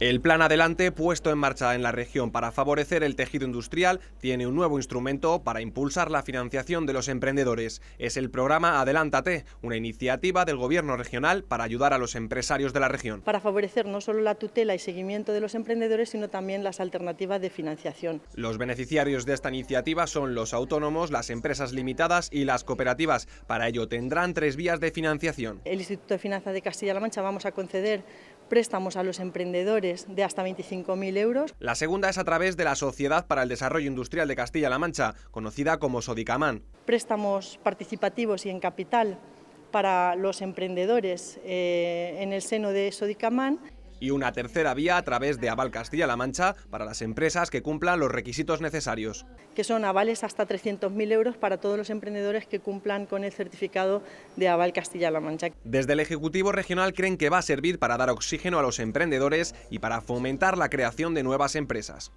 El plan adelante puesto en marcha en la región para favorecer el tejido industrial tiene un nuevo instrumento para impulsar la financiación de los emprendedores. Es el programa Adelántate, una iniciativa del gobierno regional para ayudar a los empresarios de la región. Para favorecer no solo la tutela y seguimiento de los emprendedores, sino también las alternativas de financiación. Los beneficiarios de esta iniciativa son los autónomos, las empresas limitadas y las cooperativas. Para ello tendrán tres vías de financiación. El Instituto de Finanzas de Castilla-La Mancha vamos a conceder préstamos a los emprendedores de hasta 25.000 euros. La segunda es a través de la Sociedad para el Desarrollo Industrial de Castilla-La Mancha, conocida como Sodicamán. Préstamos participativos y en capital para los emprendedores eh, en el seno de Sodicamán y una tercera vía a través de Aval Castilla-La Mancha para las empresas que cumplan los requisitos necesarios. Que son avales hasta 300.000 euros para todos los emprendedores que cumplan con el certificado de Aval Castilla-La Mancha. Desde el Ejecutivo Regional creen que va a servir para dar oxígeno a los emprendedores y para fomentar la creación de nuevas empresas.